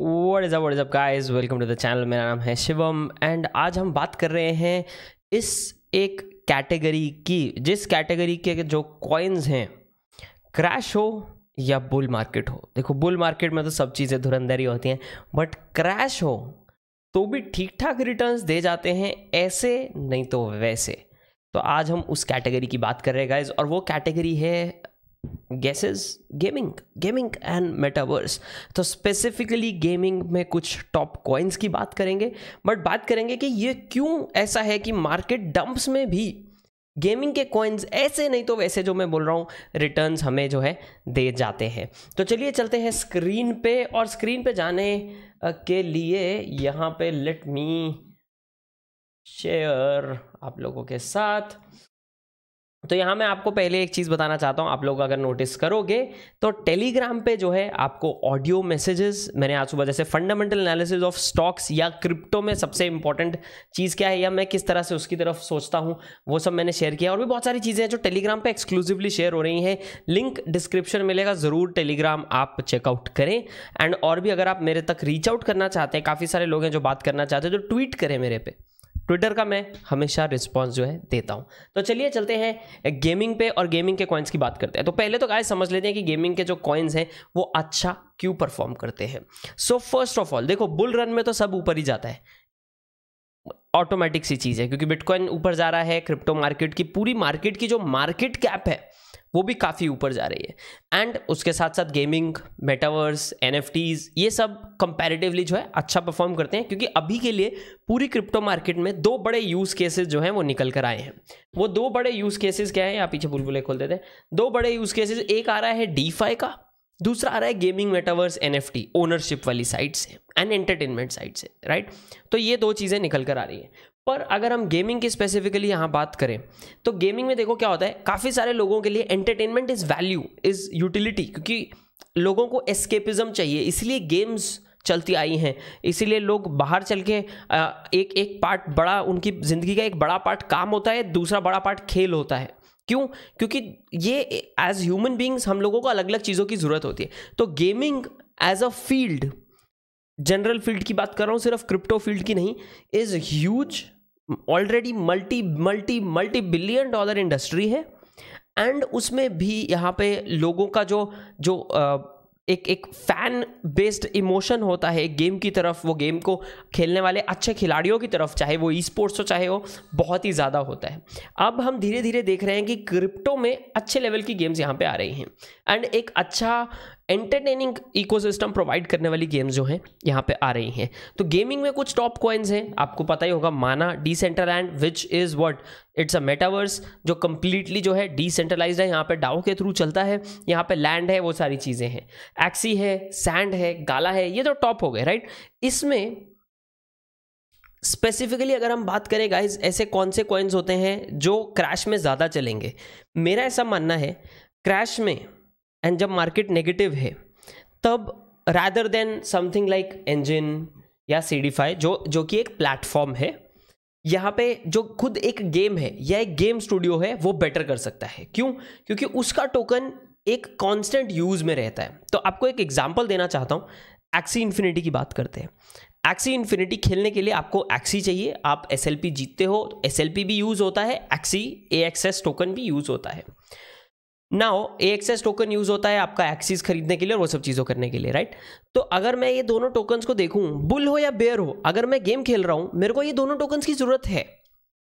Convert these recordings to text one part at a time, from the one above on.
Word is up what is up guys welcome to the channel मेरा नाम है Shivam and आज हम बात कर रहे हैं इस एक कैटेगरी की जिस कैटेगरी के जो कॉइन्स हैं क्रैश हो या बुल मार्केट हो देखो बुल मार्केट में तो सब चीज़ें धुरंधरी होती हैं बट क्रैश हो तो भी ठीक ठाक रिटर्न्स दे जाते हैं ऐसे नहीं तो वैसे तो आज हम उस कैटेगरी की बात कर रहे हैं गाइज और वो कैटेगरी है gases gaming gaming and metaverse तो स्पेसिफिकली गेमिंग में कुछ टॉप कॉइन्स की बात करेंगे बट बात करेंगे कि ये क्यों ऐसा है कि मार्केट डंप्स में भी गेमिंग के कॉइन्स ऐसे नहीं तो वैसे जो मैं बोल रहा हूँ रिटर्न्स हमें जो है दे जाते हैं तो चलिए चलते हैं स्क्रीन पे और स्क्रीन पे जाने के लिए यहाँ पे लेट मी शेयर आप लोगों के साथ तो यहाँ मैं आपको पहले एक चीज़ बताना चाहता हूँ आप लोग अगर नोटिस करोगे तो टेलीग्राम पे जो है आपको ऑडियो मैसेजेस मैंने आज सुबह जैसे फंडामेंटल एनालिसिस ऑफ स्टॉक्स या क्रिप्टो में सबसे इंपॉर्टेंट चीज़ क्या है या मैं किस तरह से उसकी तरफ सोचता हूँ वो सब मैंने शेयर किया और भी बहुत सारी चीज़ें हैं जो टेलीग्राम पर एक्सक्लूसिवली शेयर हो रही हैं लिंक डिस्क्रिप्शन मिलेगा ज़रूर टेलीग्राम आप चेकआउट करें एंड और भी अगर आप मेरे तक रीच आउट करना चाहते हैं काफ़ी सारे लोग हैं जो बात करना चाहते हैं तो ट्वीट करें मेरे पे ट्विटर का मैं हमेशा रिस्पॉन्स जो है देता हूँ तो चलिए चलते हैं गेमिंग पे और गेमिंग के कॉइन्स की बात करते हैं तो पहले तो गाय समझ लेते हैं कि गेमिंग के जो कॉइन्स हैं वो अच्छा क्यों परफॉर्म करते हैं सो फर्स्ट ऑफ ऑल देखो बुल रन में तो सब ऊपर ही जाता है ऑटोमेटिक सी चीज़ है क्योंकि बिटकॉइन ऊपर जा रहा है क्रिप्टो मार्केट की पूरी मार्केट की जो मार्केट कैप है वो भी काफ़ी ऊपर जा रही है एंड उसके साथ साथ गेमिंग मेटावर्स एन ये सब कंपैरेटिवली जो है अच्छा परफॉर्म करते हैं क्योंकि अभी के लिए पूरी क्रिप्टो मार्केट में दो बड़े यूज़ केसेस जो हैं वो निकल कर आए हैं वो दो बड़े यूज़ केसेस क्या है यहाँ पीछे बुलबुले खोल देते हैं दो बड़े यूज़ केसेस एक आ रहा है डी का दूसरा आ रहा है गेमिंग मेटावर्स एन ओनरशिप वाली साइट से एंड एंटरटेनमेंट साइट से राइट तो ये दो चीज़ें निकल कर आ रही है पर अगर हम गेमिंग की स्पेसिफिकली यहाँ बात करें तो गेमिंग में देखो क्या होता है काफ़ी सारे लोगों के लिए entertainment is value is utility क्योंकि लोगों को एस्केपिज्म चाहिए इसलिए गेम्स चलती आई हैं इसीलिए लोग बाहर चल के एक एक पार्ट बड़ा उनकी ज़िंदगी का एक बड़ा पार्ट काम होता है दूसरा बड़ा पार्ट खेल होता है क्यों क्योंकि ये एज ह्यूमन बींग्स हम लोगों को अलग अलग चीज़ों की ज़रूरत होती है तो gaming as a field general field की बात कर रहा हूँ सिर्फ क्रिप्टो फील्ड की नहीं is huge already multi multi multi billion dollar industry है एंड उसमें भी यहाँ पे लोगों का जो जो एक एक फैन बेस्ड इमोशन होता है गेम की तरफ वो गेम को खेलने वाले अच्छे खिलाड़ियों की तरफ चाहे वो ई स्पोर्ट्स हो चाहे वो बहुत ही ज़्यादा होता है अब हम धीरे धीरे देख रहे हैं कि क्रिप्टो में अच्छे लेवल की गेम्स यहाँ पे आ रही हैं एंड एक अच्छा एंटरटेनिंग इकोसिस्टम प्रोवाइड करने वाली गेम्स जो हैं यहाँ पे आ रही हैं तो गेमिंग में कुछ टॉप कॉइन्स हैं आपको पता ही होगा माना D and which is what it's a metaverse जो कम्प्लीटली जो है डिसेंट्रलाइज है यहाँ पे डाओ के थ्रू चलता है यहाँ पे लैंड है वो सारी चीज़ें हैं एक्सी है सैंड है गाला है ये तो टॉप हो गए राइट इसमें स्पेसिफिकली अगर हम बात करें गाइज ऐसे कौन से कॉइन्स होते हैं जो क्रैश में ज़्यादा चलेंगे मेरा ऐसा मानना है क्रैश में एंड जब मार्केट नेगेटिव है तब rather than something like engine या सी जो जो कि एक प्लेटफॉर्म है यहाँ पे जो खुद एक गेम है या एक गेम स्टूडियो है वो बेटर कर सकता है क्यों क्योंकि उसका टोकन एक कांस्टेंट यूज में रहता है तो आपको एक एग्जांपल देना चाहता हूँ एक्सी इन्फिनिटी की बात करते हैं एक्सी इन्फिनिटी खेलने के लिए आपको एक्सी चाहिए आप एस जीतते हो एस भी यूज़ होता है एक्सी ए टोकन भी यूज़ होता है ना हो ए एक्सेस टोकन यूज होता है आपका एक्सिस खरीदने के लिए और वो सब चीज़ों करने के लिए राइट तो अगर मैं ये दोनों टोकन्स को देखूं बुल हो या बेयर हो अगर मैं गेम खेल रहा हूं मेरे को ये दोनों टोकन्स की ज़रूरत है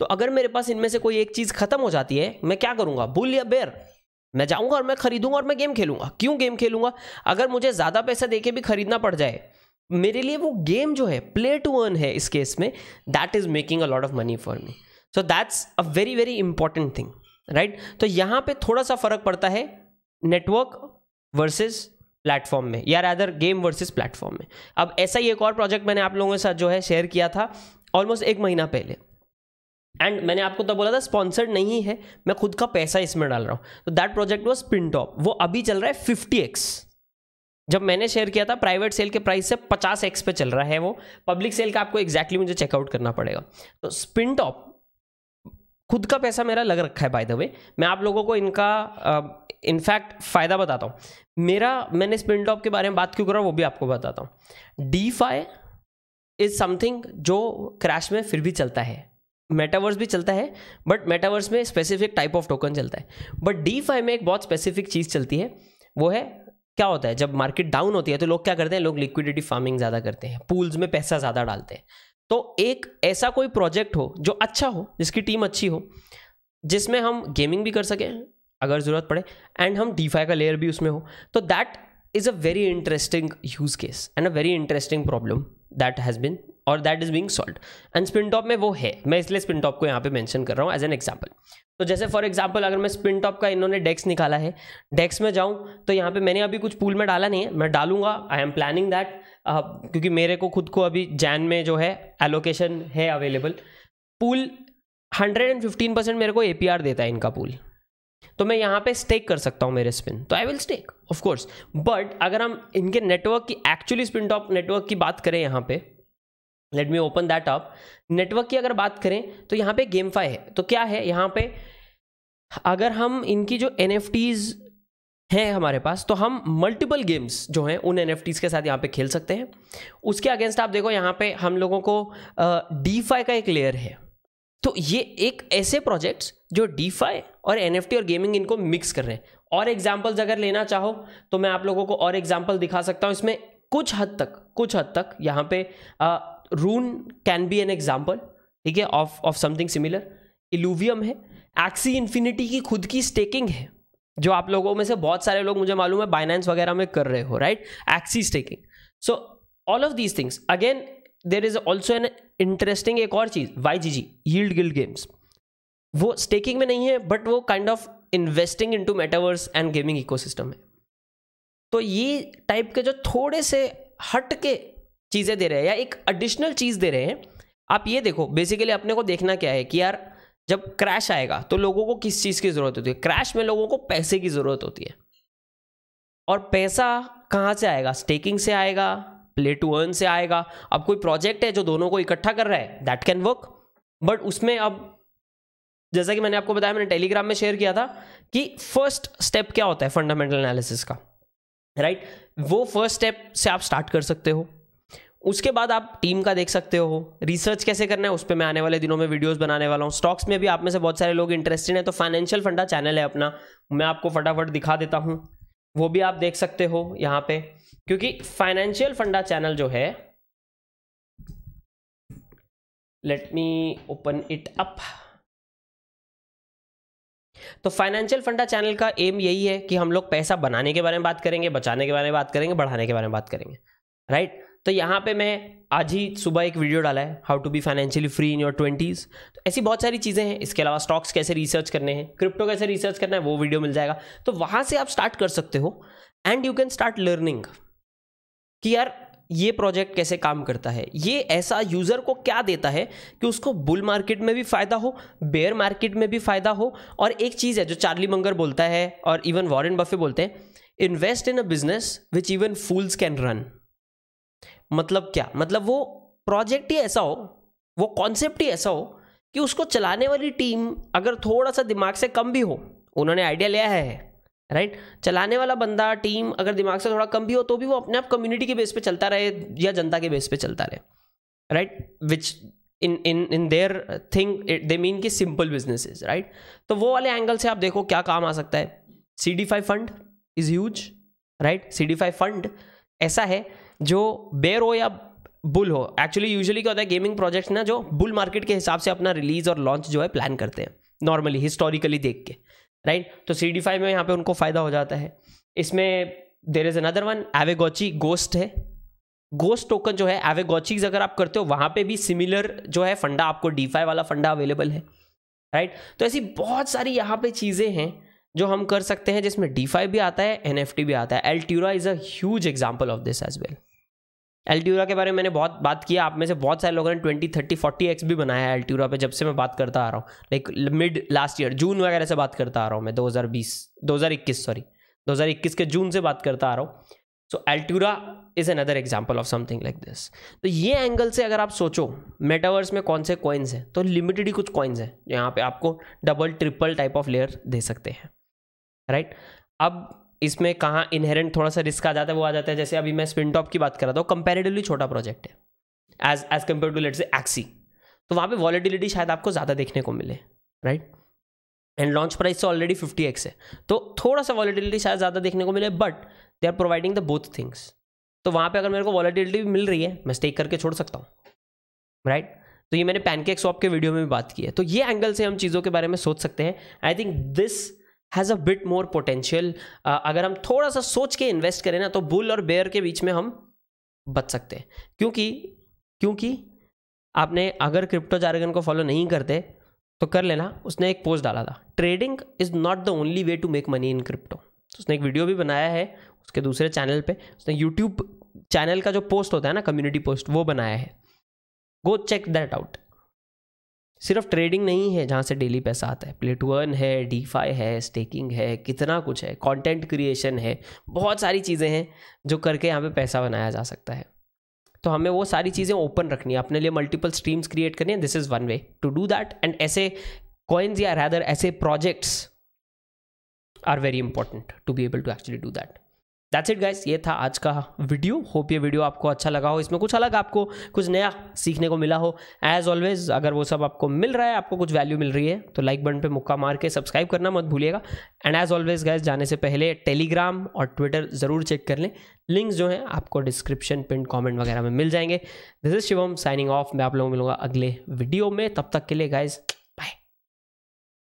तो अगर मेरे पास इनमें से कोई एक चीज़ खत्म हो जाती है मैं क्या करूंगा बुल या बेयर मैं जाऊंगा और मैं खरीदूंगा और मैं गेम खेलूंगा क्यों गेम खेलूंगा अगर मुझे ज़्यादा पैसा देके भी खरीदना पड़ जाए मेरे लिए वो गेम जो है प्ले टू अर्न है इस केस में that is making a lot of money for me so that's a very very important thing right तो यहां पे थोड़ा सा फर्क पड़ता है नेटवर्क वर्सेस प्लेटफॉर्म में या अदर गेम वर्सेस प्लेटफॉर्म में अब ऐसा ही एक और प्रोजेक्ट मैंने आप लोगों के साथ जो है शेयर किया था ऑलमोस्ट एक महीना पहले एंड मैंने आपको तब बोला था स्पॉन्सर्ड नहीं है मैं खुद का पैसा इसमें डाल रहा हूँ तो दैट प्रोजेक्ट वॉज पिनटॉप वो अभी चल रहा है फिफ्टी एक्स जब मैंने शेयर किया था प्राइवेट सेल के प्राइस से पचास एक्स पे चल रहा है वो पब्लिक सेल का आपको एग्जैक्टली exactly मुझे चेकआउट करना पड़ेगा तो स्पिन टॉप खुद का पैसा मेरा लग रखा है बाय द वे मैं आप लोगों को इनका इनफैक्ट फ़ायदा बताता हूँ मेरा मैंने स्पिन टॉप के बारे में बात क्यों करा वो भी आपको बताता हूँ डी फाई इज़ समथिंग जो क्रैश में फिर भी चलता है मेटावर्स भी चलता है बट मेटावर्स में स्पेसिफिक टाइप ऑफ टोकन चलता है बट डी फाई में एक बहुत स्पेसिफिक चीज़ चलती है वो है क्या होता है जब मार्केट डाउन होती है तो लोग क्या करते हैं लोग लिक्विडिटी फार्मिंग ज़्यादा करते हैं पूल्स में पैसा ज़्यादा डालते हैं तो एक ऐसा कोई प्रोजेक्ट हो जो अच्छा हो जिसकी टीम अच्छी हो जिसमें हम गेमिंग भी कर सकें अगर ज़रूरत पड़े एंड हम डीफाई का लेयर भी उसमें हो तो that is a very interesting use case and a very interesting problem that has been और that is being solve and Spintop में वो है मैं इसलिए स्पिन टॉप को यहाँ पे मैंशन कर रहा हूँ एज एन एग्जाम्पल तो जैसे फॉर एग्जाम्पल अगर मैं स्पिन टॉप का इन्होंने डेक्स निकाला है डेक्स में जाऊँ तो यहाँ पे मैंने अभी कुछ पूल में डाला नहीं है मैं डालूंगा I am planning that uh, क्योंकि मेरे को खुद को अभी जैन में जो है एलोकेशन है अवेलेबल पूल 115 परसेंट मेरे को ए देता है इनका पूल तो मैं यहाँ पे स्टेक कर सकता हूँ मेरे स्पिन तो I will stake of course but अगर हम इनके नेटवर्क की एक्चुअली स्पिन टॉप नेटवर्क की बात करें यहाँ पे let me open that up network की अगर बात करें तो यहाँ पे गेम फाई है तो क्या है यहाँ पे अगर हम इनकी जो एन हैं हमारे पास तो हम मल्टीपल गेम्स जो हैं उन एन के साथ यहाँ पे खेल सकते हैं उसके अगेंस्ट आप देखो यहाँ पे हम लोगों को डी uh, का एक लेयर है तो ये एक ऐसे प्रोजेक्ट्स जो डी और एन और गेमिंग इनको मिक्स कर रहे हैं और एग्जाम्पल्स अगर लेना चाहो तो मैं आप लोगों को और एग्जाम्पल दिखा सकता हूँ इसमें कुछ हद तक कुछ हद तक यहाँ पे rune can be an example ठीक है of of something similar Illuvium है एक्सी इन्फिनिटी की खुद की स्टेकिंग है जो आप लोगों में से बहुत सारे लोग मुझे मालूम है बाइनेंस वगैरह में कर रहे हो right Axie's taking so all of these things again there is also an interesting एक और चीज़ Y G G yield guild games वो स्टेकिंग में नहीं है बट वो kind of investing into metaverse and gaming ecosystem है तो ये टाइप के जो थोड़े से हट के चीज़ें दे रहे हैं या एक एडिशनल चीज़ दे रहे हैं आप ये देखो बेसिकली अपने को देखना क्या है कि यार जब क्रैश आएगा तो लोगों को किस चीज़ की ज़रूरत होती है क्रैश में लोगों को पैसे की ज़रूरत होती है और पैसा कहाँ से आएगा स्टेकिंग से आएगा प्ले टू अर्न से आएगा अब कोई प्रोजेक्ट है जो दोनों को इकट्ठा कर रहा है दैट कैन वर्क बट उसमें अब जैसा कि मैंने आपको बताया मैंने टेलीग्राम में शेयर किया था कि फर्स्ट स्टेप क्या होता है फंडामेंटल एनालिसिस का राइट right? वो फर्स्ट स्टेप से आप स्टार्ट कर सकते हो उसके बाद आप टीम का देख सकते हो रिसर्च कैसे करना है उस पर मैं आने वाले दिनों में वीडियोस बनाने वाला हूँ स्टॉक्स में भी आप में से बहुत सारे लोग इंटरेस्टेड हैं तो फाइनेंशियल फंडा चैनल है अपना मैं आपको फटाफट दिखा देता हूँ वो भी आप देख सकते हो यहाँ पे क्योंकि फाइनेंशियल फंडा चैनल जो है let me open it up तो फाइनेंशियल फंडा चैनल का एम यही है कि हम लोग पैसा बनाने के बारे में बात करेंगे बचाने के बारे में बात करेंगे बढ़ाने के बारे में बात करेंगे राइट right? तो यहाँ पे मैं आज ही सुबह एक वीडियो डाला है how to be financially free in your twenties तो ऐसी बहुत सारी चीज़ें हैं इसके अलावा स्टॉक्स कैसे रिसर्च करने हैं क्रिप्टो कैसे रिसर्च करना है वो वीडियो मिल जाएगा तो वहाँ से आप स्टार्ट कर सकते हो and you can start learning कि यार ये प्रोजेक्ट कैसे काम करता है ये ऐसा यूज़र को क्या देता है कि उसको बुल मार्केट में भी फ़ायदा हो बेयर मार्केट में भी फ़ायदा हो और एक चीज़ है जो चार्ली मंगर बोलता है और इवन वॉरेन बफे बोलते हैं invest in a business which even fools can run मतलब क्या मतलब वो प्रोजेक्ट ही ऐसा हो वो कॉन्सेप्ट ही ऐसा हो कि उसको चलाने वाली टीम अगर थोड़ा सा दिमाग से कम भी हो उन्होंने आइडिया लिया है राइट चलाने वाला बंदा टीम अगर दिमाग से थोड़ा कम भी हो तो भी वो अपने आप कम्युनिटी के बेस पे चलता रहे या जनता के बेस पे चलता रहे right which in in in their thing they mean की सिंपल बिजनेस राइट तो वो वाले एंगल से आप देखो क्या काम आ सकता है C D five fund is huge right C D five fund ऐसा है जो बेर हो या बुल हो एक्चुअली यूजुअली क्या होता है गेमिंग प्रोजेक्ट्स ना जो बुल मार्केट के हिसाब से अपना रिलीज और लॉन्च जो है प्लान करते हैं नॉर्मली हिस्टोरिकली देख के राइट तो सी डी फाइव में यहाँ पे उनको फ़ायदा हो जाता है इसमें there is another one Aavegotchi ghost है गोस्ट टोकन जो है एवेगोचीज अगर आप करते हो वहाँ पे भी सिमिलर जो है फंडा आपको डी फाइव वाला फंडा अवेलेबल है राइट तो ऐसी बहुत सारी यहाँ पे चीज़ें हैं जो हम कर सकते हैं जिसमें डी फाइव भी आता है एन एफ टी भी आता है Altura is a huge example of this as well Altura के बारे में मैंने बहुत बात किया आप में से बहुत सारे लोगों ने ट्वेंटी थर्टी फोर्टी एक्स भी बनाया है एल्टूरा पे जब से मैं बात करता आ रहा हूँ like mid last year June वगैरह से बात करता आ रहा हूँ मैं 2020 2021 सॉरी 2021 के जून से बात करता आ रहा हूँ so Altura is another example of something like this तो ये एंगल से अगर आप सोचो मेटावर्स में कौन से कॉइन्स हैं तो लिमिटेड ही कुछ कॉइन्स हैं यहाँ पे आपको double triple type of layer दे सकते हैं राइट right? अब इसमें कहाँ इनहेरेंट थोड़ा सा रिस्क आ जाता है वो आ जाता है जैसे अभी मैं स्पिन टॉप की बात कर रहा था कंपेरेटिवली छोटा प्रोजेक्ट है as as compare to let's say Axie तो वहाँ पे वॉलेटिलिटी शायद आपको ज़्यादा देखने को मिले राइट एंड लॉन्च प्राइस तो ऑलरेडी फिफ्टी एक्स है तो थोड़ा सा वॉलेटिलिटी शायद ज़्यादा देखने को मिले but they are providing the both things तो वहाँ पे अगर मेरे को वॉलेटिलिटी मिल रही है मैं स्टेक करके छोड़ सकता हूँ राइट right? तो ये मैंने पैनकेक स्वॉप के वीडियो में भी बात की है तो ये एंगल से हम चीज़ों के बारे में सोच सकते हैं I think this has a bit more potential अगर हम थोड़ा सा सोच के इन्वेस्ट करें ना तो बुल और बेयर के बीच में हम बच सकते हैं क्योंकि क्योंकि आपने अगर क्रिप्टो जार्गन को फॉलो नहीं करते तो कर लेना उसने एक पोस्ट डाला था trading is not the only way to make money in crypto उसने एक वीडियो भी बनाया है उसके दूसरे चैनल पे उसने यूट्यूब चैनल का जो पोस्ट होता है ना कम्युनिटी पोस्ट वो बनाया है गो चेक दैट आउट सिर्फ ट्रेडिंग नहीं है जहाँ से डेली पैसा आता है प्लेट है डी फाई है स्टेकिंग है कितना कुछ है कंटेंट क्रिएशन है बहुत सारी चीज़ें हैं जो करके यहाँ पे पैसा बनाया जा सकता है तो हमें वो सारी चीज़ें ओपन रखनी है अपने लिए मल्टीपल स्ट्रीम्स क्रिएट करनी है this is one way to do that and ऐसे कॉइन्स या रैदर ऐसे projects are very important to be able to actually do that that's it guys ये था आज का वीडियो होप ये वीडियो आपको अच्छा लगा हो इसमें कुछ अलग आपको कुछ नया सीखने को मिला हो एज ऑलवेज अगर वो सब आपको मिल रहा है आपको कुछ वैल्यू मिल रही है तो लाइक बटन पे मुक्का मार के सब्सक्राइब करना मत भूलिएगा एंड एज ऑलवेज गाइस जाने से पहले टेलीग्राम और ट्विटर ज़रूर चेक कर लें लिंक्स जो हैं आपको डिस्क्रिप्शन पिन कॉमेंट वगैरह में मिल जाएंगे this is Shivam signing off मैं आप लोगों को मिलूंगा अगले वीडियो में तब तक के लिए गाइज़